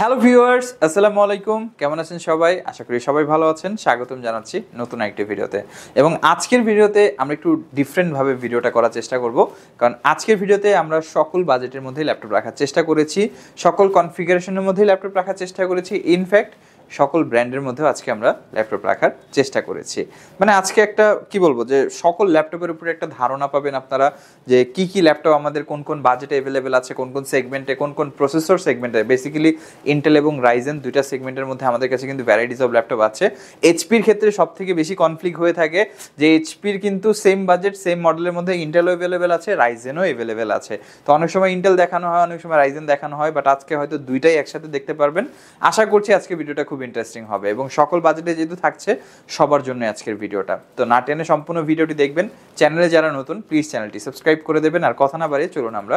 hello viewers আসসালামু আলাইকুম কেমন আছেন সবাই আশা করি সবাই ভালো আছেন স্বাগতম জানাচ্ছি নতুন একটি ভিডিওতে এবং আজকের ভিডিওতে আমরা একটু ডিফারেন্টভাবে ভিডিওটা করার চেষ্টা করব কারণ আজকের ভিডিওতে আমরা সকল বাজেটের মধ্যেই ল্যাপটপ রাখার চেষ্টা করেছি সকল কনফিগারেশনের মধ্যেই ল্যাপটপ রাখার চেষ্টা করেছি ইনফ্যাক্ট সকল ব্র্যান্ডের মধ্যেও আজকে আমরা ল্যাপটপ রাখার চেষ্টা করেছি মানে আজকে একটা কি বলবো যে সকল ল্যাপটপের উপরে একটা ধারণা পাবেন আপনারা যে কি কি ল্যাপটপ আমাদের কোন কোন বাজেটে অ্যাভেলেবেল আছে কোন কোন সেগমেন্টে কোন কোন প্রসেসর সেগমেন্টে বেসিক্যালি ইন্টেল এবং রাইজেন দুইটা সেগমেন্টের মধ্যে আমাদের কাছে কিন্তু ভ্যারাইটিস অফ ল্যাপটপ আছে এইচপির ক্ষেত্রে সব থেকে বেশি কনফ্লিক্ট হয়ে থাকে যে এইচপির কিন্তু সেম বাজেট সেম মডেলের মধ্যে ইন্টেলও অ্যাভেলেবেল আছে রাইজেনও অ্যাভেলেবেল আছে তো অনেক সময় ইন্টেল দেখানো হয় অনেক সময় রাইজেন দেখানো হয় বাট আজকে হয়তো দুইটাই একসাথে দেখতে পারবেন আশা করছি আজকে ভিডিওটা খুব খুব ইন্টারেস্টিং হবে এবং সকল বাজেটে যেহেতু থাকছে সবার জন্য আজকের ভিডিওটা তো না টেনে সম্পূর্ণ ভিডিওটি দেখবেন চ্যানেলে যারা নতুন প্লিজ চ্যানেলটি সাবস্ক্রাইব করে দেবেন আর কথা না বাড়িয়ে চলুন আমরা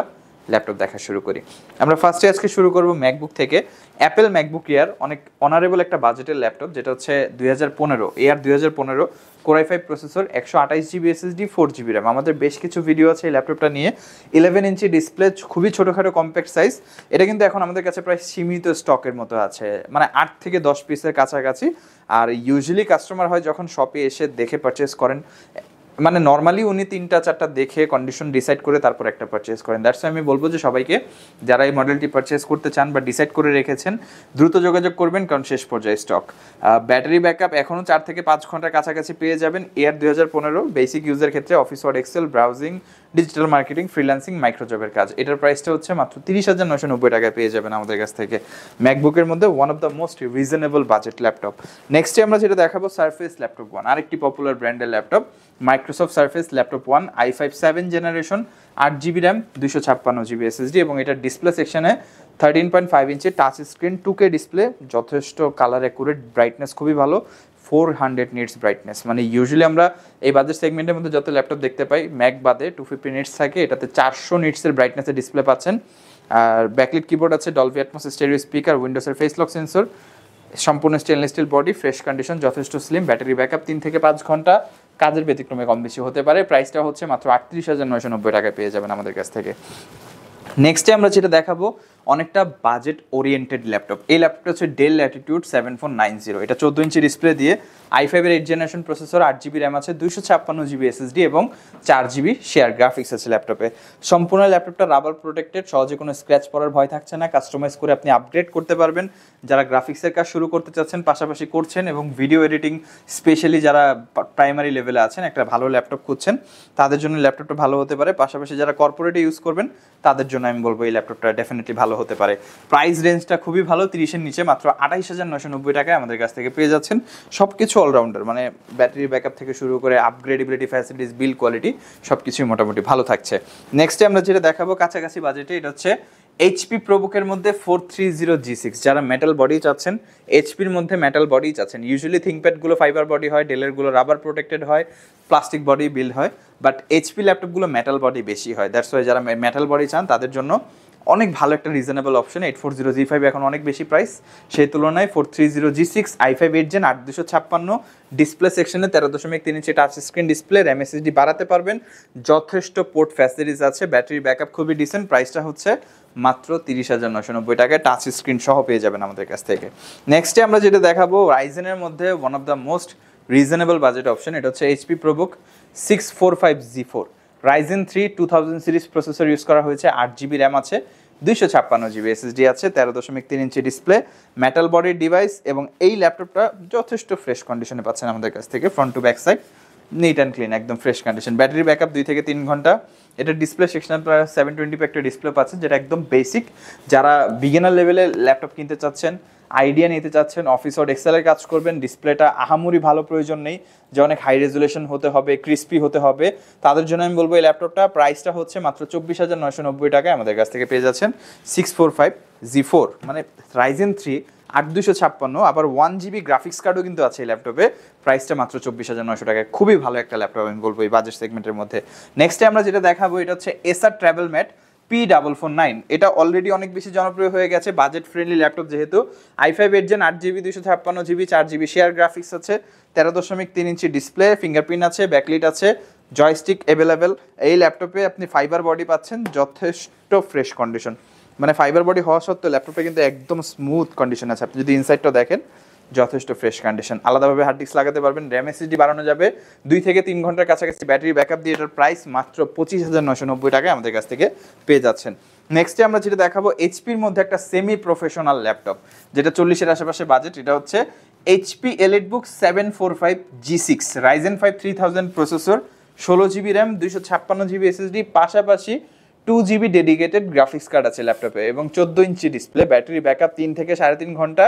ল্যাপটপ দেখা শুরু করি আমরা ফার্স্টে আজকে শুরু করব ম্যাকবুক থেকে অ্যাপেল ম্যাকবুক ইয়ার অনেক অনারেবল একটা বাজেটের ল্যাপটপ যেটা হচ্ছে দুই হাজার পনেরো এয়ার দুই হাজার পনেরো কোরাই ফাইভ প্রসেসর একশো আঠাইশ GB SSD four GB RAM আমাদের বেশ কিছু ভিডিও আছে এই ল্যাপটপটা নিয়ে ইলেভেন ইঞ্চি ডিসপ্লে খুবই ছোটোখাটো কম্প্যাক্ট সাইজ এটা কিন্তু এখন আমাদের কাছে প্রায় সীমিত স্টকের মতো আছে মানে আট থেকে দশ পিসের কাছাকাছি আর ইউজুয়ালি কাস্টমার হয় যখন শপে এসে দেখে পারচেস করেন মানে নর্মালি উনি তিনটা চারটা দেখে কন্ডিশন ডিসাইড করে তারপর একটা পারচেস করেন দ্যাটস আমি বলবো যে সবাইকে যারা এই মডেলটি পারচেস করতে চান বা ডিসাইড করে রেখেছেন দ্রুত যোগাযোগ করবেন কারণ শেষ পর্যায়ে স্টক ব্যাটারি ব্যাকআপ এখনও চার থেকে পাঁচ ঘন্টার কাছাকাছি পেয়ে যাবেন এয়ার দু বেসিক ইউজের ক্ষেত্রে office word excel browsing digital marketing freelancing মাইক্রোজবের কাজ এটার প্রাইসটা হচ্ছে মাত্র তিরিশ হাজার নশো নব্বই টাকায় পেয়ে যাবেন আমাদের কাছ থেকে ম্যাকবুকের মধ্যে one of the most reasonable budget laptop নেক্সটে আমরা যেটা দেখাবো সার্ফেস ল্যাপটপ ওয়ান আরেকটি পপুলার ব্র্যান্ডের laptop Microsoft Surface laptop one I five seven generation আট জিবি র্যাম দুশো ছাপ্পান্ন জিবি এসএসডি এবং এটার ডিসপ্লে সেকশনে thirteen point five inch touch screen two K display যথেষ্ট কালার অ্যাকুরেট ব্রাইটনেস খুবই ভালো ফোর হান্ড্রেড নিটস ব্রাইটনেস মানে ইউজুয়ালি আমরা এই বাদের সেগমেন্টের মধ্যে যত ল্যাপটপ দেখতে পাই ম্যাক বাদে টু ফিফটি নিটস থাকে এটাতে চারশো নিটসের ব্রাইটনেসের ডিসপ্লে পাচ্ছেন আর ব্যাকলিট কিবোর্ড আছে ডলফি অ্যাটমস স্টেরিও স্পিকার উইন্ডোজের ফেস লক সেন্সর সম্পূর্ণ stainless steel body fresh condition যথেষ্ট স্লিম ব্যাটারি ব্যাকআপ তিন থেকে পাঁচ ঘন্টা কাজের ব্যতিক্রমে কম বেশি হতে পারে প্রাইসটা হচ্ছে মাত্র আটত্রিশ হাজার নয়শো নব্বই টাকায় পেয়ে যাবেন আমাদের কাছ থেকে নেক্সটে আমরা যেটা দেখাবো অনেকটা বাজেট ওরিয়েন্টেড ল্যাপটপ এই ল্যাপটপটা হচ্ছে Dell Latitude seven four nine zero এটা চোদ্দো ইঞ্চি ডিসপ্লে দিয়ে আই ফাইভের এইট জেনারেশন প্রসেসর আট জিবি র্যাম আছে দুইশো ছাপ্পান্ন জিবি এসএসডি এবং চার জিবি শেয়ার গ্রাফিক্স আছে ল্যাপটপে সম্পূর্ণ ল্যাপটপটা রাবার প্রোটেক্টেড সহজে কোনো স্ক্র্যাচ পড়ার ভয় থাকছে না কাস্টমাইজ করে আপনি আপডেট করতে পারবেন যারা গ্রাফিক্সের কাজ শুরু করতে চাচ্ছেন পাশাপাশি করছেন এবং ভিডিও এডিটিং স্পেশালি যারা প্রাইমারি লেভেলে আছেন একটা ভালো ল্যাপটপ খুঁজছেন তাদের জন্য ল্যাপটপটা ভালো হতে পারে পাশাপাশি যারা কর্পোরেটে ইউজ করবেন তাদের জন্য আমি বলবো এই ল্যাপটপটা ডেফিনেটলি ভালো হতে পারে প্রাইস রেঞ্জটা খুবই ভালো তিরিশের নিচে মাত্র আঠাইশ হাজার নশো নব্বই টাকায় আমাদের কাছ থেকে পেয়ে যাচ্ছেন সব কিছু অলরাউন্ডার মানে ব্যাটারি ব্যাকআপ থেকে শুরু করে আপগ্রেডেবিলিটি ফ্যাসিলিটিস বিল কোয়ালিটি সব কিছুই মোটামুটি ভালো থাকছে নেক্সটে আমরা যেটা দেখাবো কাছাকাছি বাজেটে এটা হচ্ছে এইচপি প্রবুকের মধ্যে four three zero G six যারা মেটাল বডি চাচ্ছেন এইচপির মধ্যে মেটাল বডি চাচ্ছেন ইউজুয়ালি থিঙ্কপ্যাডগুলো ফাইবার বডি হয় ডেলেরগুলো রাবার প্রোটেক্টেড হয় প্লাস্টিক বডি বিল্ড হয় বাট এইচপি ল্যাপটপগুলো মেটাল বডি বেশি হয় দ্যাটস ওয়াই যারা মেটাল বডি চান তাদের জন্য অনেক ভালো একটা reasonable option eight four zero G five এখন অনেক বেশি প্রাইস সেই তুলনায় four three zero G six I five eight gen আট দুশো ছাপ্পান্ন ডিসপ্লে সেকশনে তেরো দশমিক তিন inch touch screen display RAM SSD বাড়াতে পারবেন যথেষ্ট পোর্ট ফ্যাসিলিটিস আছে ব্যাটারি ব্যাক আপ খুবই ডিসেন্ট প্রাইসটা হচ্ছে মাত্র তিরিশ হাজার নশো নব্বই টাকায় টাচ স্ক্রিন সহ পেয়ে যাবেন আমাদের কাছ থেকে নেক্সটে আমরা যেটা দেখাবো রাইজেনের মধ্যে one of the most reasonable budget option এটা হচ্ছে HP ProBook six four five G four Ryzen three two thousand series processor use করা হয়েছে আট জিবি র্যাম আছে দুইশো ছাপ্পান্ন জিবি এসএসডি আছে তেরো দশমিক তিন ইঞ্চি ডিসপ্লে মেটাল বডির ডিভাইস এবং এই ল্যাপটপটা যথেষ্ট ফ্রেশ কন্ডিশনে পাচ্ছেন আমাদের কাছ থেকে front to back side neat and clean একদম ফ্রেশ কন্ডিশন ব্যাটারি ব্যাকআপ দুই থেকে তিন ঘন্টা এটা ডিসপ্লে সেকশন প্রায় সেভেন টোয়েন্টি একটা ডিসপ্লে পাচ্ছেন যেটা একদম বেসিক যারা বিগিনার লেভেলে ল্যাপটপ কিনতে চাচ্ছেন আইডিয়া নিতে চাচ্ছেন অফিস ওর এক্সেলের কাজ করবেন ডিসপ্লেটা আহামরি ভালো প্রয়োজন নেই যে অনেক হাই রেজুলেশন হতে হবে ক্রিস্পি হতে হবে তাদের জন্য আমি বলবো এই ল্যাপটপটা প্রাইসটা হচ্ছে মাত্র চব্বিশ হাজার নয়শো নব্বই টাকায় আমাদের কাছ থেকে পেয়ে যাচ্ছেন six four five G four মানে রাইজেন থ্রি আট দুশো ছাপ্পান্ন আবার ওয়ান জিবি গ্রাফিক্স কার্ডও কিন্তু আছে এই ল্যাপটপে প্রাইসটা মাত্র চব্বিশ হাজার নয়শো টাকায় খুবই ভালো একটা ল্যাপটপ আমি বলবো এই বাজেট সেগমেন্টের মধ্যে নেক্সটে আমরা যেটা দেখাবো এটা হচ্ছে Acer Travel Mate P double four nine এটা অলরেডি অনেক বেশি জনপ্রিয় হয়ে গেছে বাজেট ফ্রেন্ডলি ল্যাপটপ যেহেতু আই ফাইভ এর জেন আট জিবি দুশো ছাপ্পান্ন জিবি চার জিবি শেয়ার গ্রাফিক্স আছে তেরো দশমিক তিন ইঞ্চি ডিসপ্লে ফিঙ্গারপ্রিন্ট আছে ব্যাকলিট আছে জয়স্টিক অ্যাভেলেবেল এই ল্যাপটপে আপনি ফাইবার বডি পাচ্ছেন যথেষ্ট ফ্রেশ কন্ডিশন মানে ফাইবার বডি হওয়া সত্ত্বেও ল্যাপটপে কিন্তু একদম স্মুথ কন্ডিশন আছে আপনি যদি ইনসাইডটা দেখেন যথেষ্ট ফ্রেশ কন্ডিশন আলাদাভাবে হার্ড ডিস্ক লাগাতে পারবেন র্যাম এসএসডি বাড়ানো যাবে দুই থেকে তিন ঘন্টার কাছাকাছি ব্যাটারি ব্যাকআপ দিয়ে এটার প্রাইস মাত্র পঁচিশ হাজার নশো নব্বই টাকায় আমাদের কাছ থেকে পেয়ে যাচ্ছেন নেক্সটে আমরা যেটা দেখাবো এইচপির মধ্যে একটা সেমি প্রফেশনাল ল্যাপটপ যেটা চল্লিশের আশেপাশে বাজেট এটা হচ্ছে HP Elite Book seven four five G six Ryzen five three thousand processor ষোলো জিবি র্যাম দুইশো ছাপ্পান্ন জিবি এসএসডি পাশাপাশি two GB dedicated graphics card আছে ল্যাপটপে এবং চোদ্দো ইঞ্চি ডিসপ্লে ব্যাটারি ব্যাকআপ তিন থেকে সাড়ে তিন ঘন্টা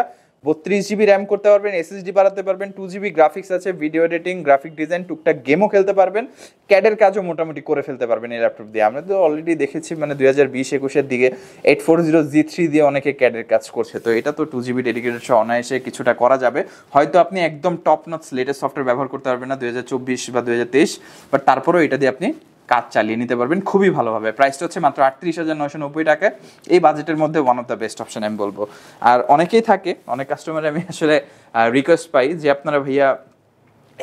বত্রিশ জিবি র্যাম করতে পারবেন এসএসডি বাড়াতে পারবেন টু জিবি গ্রাফিক্স আছে ভিডিও এডিটিং গ্রাফিক ডিজাইন টুকটাক গেমও খেলতে পারবেন ক্যাডের কাজও মোটামুটি করে ফেলতে পারবেন এই ল্যাপটপ দিয়ে আমরা তো অলরেডি দেখেছি মানে দুই হাজার বিশ একুশের দিকে eight four zero G three দিয়ে অনেকে ক্যাডের কাজ করছে তো এটা তো টু জিবি ডেডিকেটেড সহ অনায়াসে কিছুটা করা যাবে হয়তো আপনি একদম টপ নটস লেটেস্ট সফটওয়্যার ব্যবহার করতে পারবেন না দু হাজার চব্বিশ বা দু হাজার তেইশ বাট তারপরেও এটা দিয়ে আপনি কাজ চালিয়ে নিতে পারবেন খুবই ভালোভাবে প্রাইসটা হচ্ছে মাত্র আটত্রিশ হাজার নয়শো নব্বই টাকা এই বাজেটের মধ্যে one of the best option আমি বলবো আর অনেকেই থাকে অনেক কাস্টমার আমি আসলে রিকোয়েস্ট পাই যে আপনারা ভাইয়া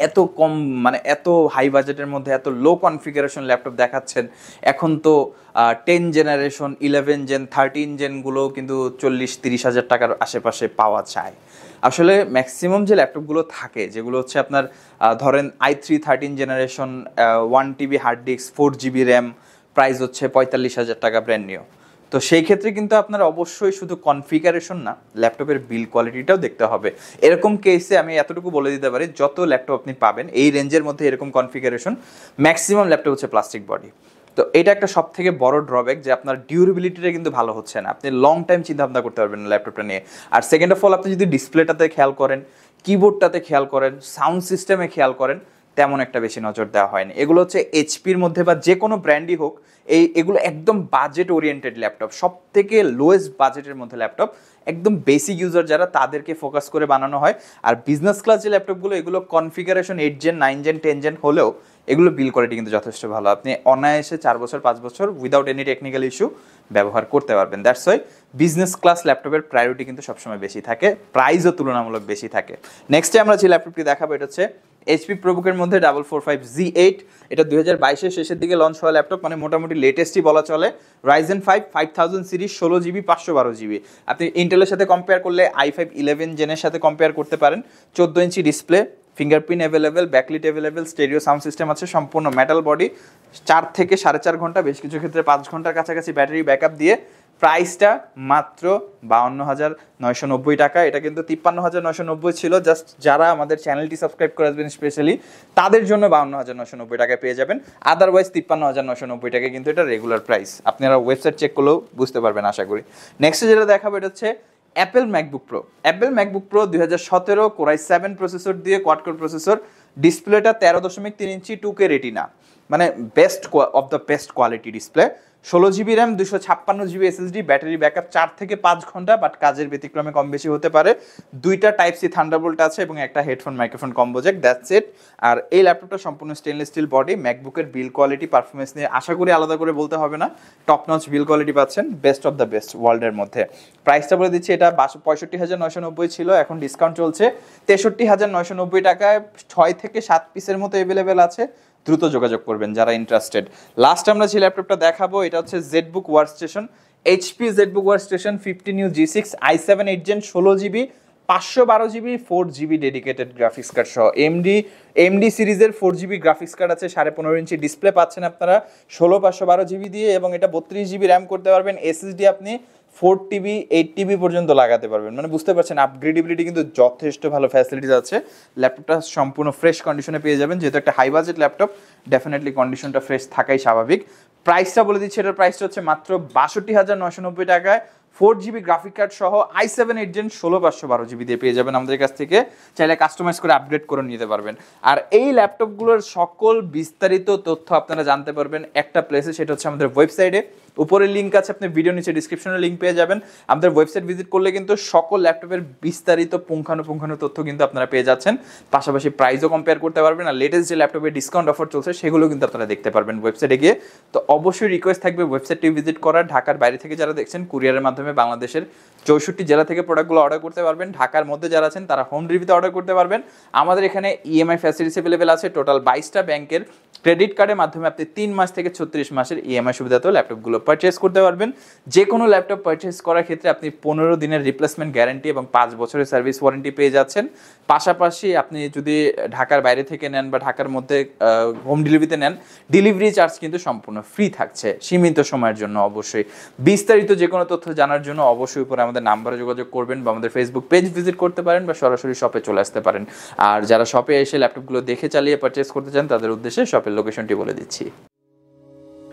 এত কম মানে এত হাই বাজেটের মধ্যে এত লো কনফিগারেশন ল্যাপটপ দেখাচ্ছেন এখন তো ten generation eleven gen thirteen জেনগুলো কিন্তু চল্লিশ তিরিশ হাজার টাকার আশেপাশে পাওয়া যায় আসলে ম্যাক্সিমাম যে ল্যাপটপগুলো থাকে যেগুলো হচ্ছে আপনার ধরেন I three thirteen generation one TB hard disk four GB RAM price হচ্ছে পঁয়তাল্লিশ হাজার টাকা ব্র্যান্ড নিউ তো সেই ক্ষেত্রে কিন্তু আপনার অবশ্যই শুধু কনফিগারেশন না ল্যাপটপের বিল কোয়ালিটিটাও দেখতে হবে এরকম কেসে আমি এতটুকু বলে দিতে পারি যত ল্যাপটপ আপনি পাবেন এই রেঞ্জের মধ্যে এরকম কনফিগারেশন ম্যাক্সিমাম ল্যাপটপ হচ্ছে প্লাস্টিক বডি তো এটা একটা সব থেকে বড় ড্রব্যাক যে আপনার ডিউরেবিলিটিটা কিন্তু ভালো হচ্ছে না আপনি লং টাইম চিন্তা ভাবনা করতে পারবেন ল্যাপটপটা নিয়ে আর সেকেন্ড অফ অল আপনি যদি ডিসপ্লেটাতে খেয়াল করেন কিবোর্ডটাতে খেয়াল করেন সাউন্ড সিস্টেমে খেয়াল করেন তেমন একটা বেশি নজর দেওয়া হয়নি এগুলো হচ্ছে এইচপির মধ্যে বা যে কোনো ব্র্যান্ডই হোক এই এগুলো একদম বাজেট ওরিয়েন্টেড ল্যাপটপ সব থেকে লোয়েস্ট বাজেটের মধ্যে ল্যাপটপ একদম বেসিক ইউজার যারা তাদেরকে ফোকাস করে বানানো হয় আর বিজনেস ক্লাস যে ল্যাপটপগুলো এগুলো configuration eight gen nine gen ten gen হলেও এগুলো বিল কোয়ালিটি কিন্তু যথেষ্ট ভালো আপনি অনায়াসে চার বছর পাঁচ বছর উইদাউট এনি টেকনিক্যাল ইস্যু ব্যবহার করতে পারবেন দ্যাটস ওয়াই বিজনেস ক্লাস ল্যাপটপের প্রায়োরিটি কিন্তু সবসময় বেশি থাকে প্রাইসও তুলনামূলক বেশি থাকে নেক্সটে আমরা যে ল্যাপটপটি দেখাবো এটা হচ্ছে এইচপি প্রবুকের মধ্যে double four five G eight এটা দুই হাজার বাইশের শেষের দিকে লঞ্চ হওয়া ল্যাপটপ মানে মোটামুটি লেটেস্টই বলা চলে Ryzen five five thousand series ষোলো জিবি পাঁচশো বারো জিবি আপনি ইন্টেলের সাথে কম্পেয়ার করলে আই ফাইভ ইলেভেন জেনের সাথে কম্পেয়ার করতে পারেন চোদ্দো inch display fingerprint available backlit available stereo sound system আছে সম্পূর্ণ মেটাল বডি চার থেকে সাড়ে চার ঘন্টা বেশ কিছু ক্ষেত্রে পাঁচ ঘন্টার কাছাকাছি ব্যাটারি আপ দিয়ে প্রাইসটা মাত্র বাউন্ন হাজার নয়শো নব্বই টাকা এটা কিন্তু তিপ্পান্ন হাজার নয়শো নব্বই ছিল জাস্ট যারা আমাদের চ্যানেলটি সাবস্ক্রাইব করে আসবেন স্পেশালি তাদের জন্য বাউন্ন হাজার নয়শো নব্বই টাকায় পেয়ে যাবেন আদারওয়াইজ তিপ্পান্ন হাজার নয়শো নব্বই টাকায় কিন্তু এটা রেগুলার প্রাইস আপনারা ওয়েবসাইট চেক করলেও বুঝতে পারবেন আশা করি নেক্সট যেটা দেখাবো এটা হচ্ছে Apple MacBook Pro Apple MacBook Pro দুই হাজার সতেরো কোরাই সেভেন প্রসেসর দিয়ে কোয়াডকোর প্রসেসর ডিসপ্লেটা তেরো দশমিক তিন ইঞ্চি টু কে রেটিনা মানে best of the best quality display ষোলো জিবি র্যাম দুশো ছাপ্পান্ন GB SSD battery back up চার থেকে পাঁচ ঘন্টা বাট কাজের ব্যতিক্রমে কম বেশি হতে পারে দুইটা টাইপ সি থান্ডারবোল্ট আছে এবং একটা headphone microphone combo jack that's it আর এই ল্যাপটপটা সম্পূর্ণ স্টেনলেস স্টিল বডি ম্যাকবুকের বিল কোয়ালিটি পারফরমেন্স নিয়ে আশা করি আলাদা করে বলতে হবে না টপ নচ বিল কোয়ালিটি পাচ্ছেন বেস্ট অফ দ্য বেস্ট ওয়ার্ল্ডের মধ্যে প্রাইসটা বলে দিচ্ছি এটা বাস পঁয়ষট্টি হাজার নয়শো নব্বই ছিল এখন ডিসকাউন্ট চলছে তেষট্টি হাজার নয়শো নব্বই টাকায় ছয় থেকে সাত পিসের মতো অ্যাভেলেবেল আছে দ্রুত যোগাযোগ করবেন যারা ইন্টারেস্টেড লাস্ট আমরা যে ল্যাপটপটা দেখাবো এটা হচ্ছে ZBook work station HP ZBook work station fifteen U G six I seven eight gen ষোলো জিবি পাঁচশো বারো GB four GB dedicated graphics card সহ এমডি এমডি সিরিজের ফোর জিবি গ্রাফিক্স কার্ড আছে সাড়ে পনেরো ইঞ্চি ডিসপ্লে পাচ্ছেন আপনারা ষোলো পাঁচশো বারো জিবি দিয়ে এবং এটা বত্রিশ জিবি র্যাম করতে পারবেন এসএসডি আপনি ফোর টিবি এইট টিবি পর্যন্ত লাগাতে পারবেন মানে বুঝতে পারছেন আপগ্রেডেবিলিটি কিন্তু যথেষ্ট ভালো ফ্যাসিলিটিস আছে ল্যাপটপটা সম্পূর্ণ ফ্রেশ কন্ডিশনে পেয়ে যাবেন যেহেতু একটা হাই বাজেট ল্যাপটপ ডেফিনেটলি কন্ডিশনটা ফ্রেশ থাকাই স্বাভাবিক প্রাইসটা বলে দিচ্ছি এটার প্রাইসটা হচ্ছে মাত্র বাষট্টি হাজার নশো নব্বই টাকায় ফোর জিবি গ্রাফিক কার্ড সহ আই সেভেন এইট জেন ষোলো পাঁচশো বারো জিবি দিয়ে পেয়ে যাবেন আমাদের কাছ থেকে চাইলে কাস্টমাইজ করে আপডেট করে নিতে পারবেন আর এই ল্যাপটপগুলোর সকল বিস্তারিত তথ্য আপনারা জানতে পারবেন একটা প্লেসে সেটা হচ্ছে আমাদের ওয়েবসাইটে উপরে লিঙ্ক আছে আপনি ভিডিও নিচে ডিসক্রিপশনে লিঙ্ক পেয়ে যাবেন আমাদের ওয়েবসাইট ভিজিট করলে কিন্তু সকল ল্যাপটপের বিস্তারিত পুঙ্খানুপুঙ্খানু তথ্য কিন্তু আপনারা পেয়ে যাচ্ছেন পাশাপাশি প্রাইসও কম্পেয়ার করতে পারবেন আর লেটেস্ট যে ল্যাপটপের ডিসকাউন্ট অফার চলছে সেগুলো কিন্তু আপনারা দেখতে পারবেন ওয়েবসাইটে গিয়ে তো অবশ্যই রিকোয়েস্ট থাকবে ওয়েবসাইটটি ভিজিট করার ঢাকার বাইরে থেকে যারা দেখছেন কুরিয়ারের মাধ্যমে বাংলাদেশের চৌষট্টি জেলা থেকে প্রোডাক্টগুলো অর্ডার করতে পারবেন ঢাকার মধ্যে যারা আছেন তারা হোম ডেলিভারিতে অর্ডার করতে পারবেন আমাদের এখানে ইএমআই ফ্যাসিলিটি অ্যাভেলেবেল আছে টোটাল বাইশটা ব্যাংকের ক্রেডিট কার্ডের মাধ্যমে আপনি তিন মাস থেকে ছত্রিশ মাসের ইএমআই e সুবিধাতেও ল্যাপটপগুলো পারচেস করতে পারবেন যে কোনো ল্যাপটপ পারচেস করার ক্ষেত্রে আপনি পনেরো দিনের রিপ্লেসমেন্ট গ্যারান্টি এবং পাঁচ বছরের সার্ভিস ওয়ারেন্টি পেয়ে যাচ্ছেন পাশাপাশি আপনি যদি ঢাকার বাইরে থেকে নেন বা ঢাকার মধ্যে হোম ডেলিভারিতে নেন ডেলিভারি চার্জ কিন্তু সম্পূর্ণ ফ্রি থাকছে সীমিত সময়ের জন্য অবশ্যই বিস্তারিত যে কোনো তথ্য জানার জন্য অবশ্যই উপরে আমাদের নাম্বারে যোগাযোগ করবেন বা আমাদের ফেসবুক পেজ ভিজিট করতে পারেন বা সরাসরি শপে চলে আসতে পারেন আর যারা শপে এসে ল্যাপটপগুলো দেখে চালিয়ে পারচেস করতে চান তাদের উদ্দেশ্যে শপে লোকেশনটি বলে দিচ্ছি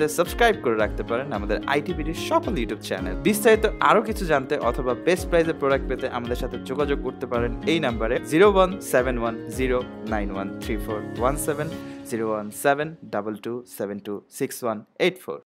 চ্যানেলটিতে সাবস্ক্রাইব করে রাখতে পারেন আমাদের আইটিভিটির সকল ইউটিউব চ্যানেল বিস্তারিত আরও কিছু জানতে অথবা বেস্ট প্রাইজের প্রোডাক্ট পেতে আমাদের সাথে যোগাযোগ করতে পারেন এই নাম্বারে zero one seven one zero nine one three four one seven zero one seven double two seven two six one eight four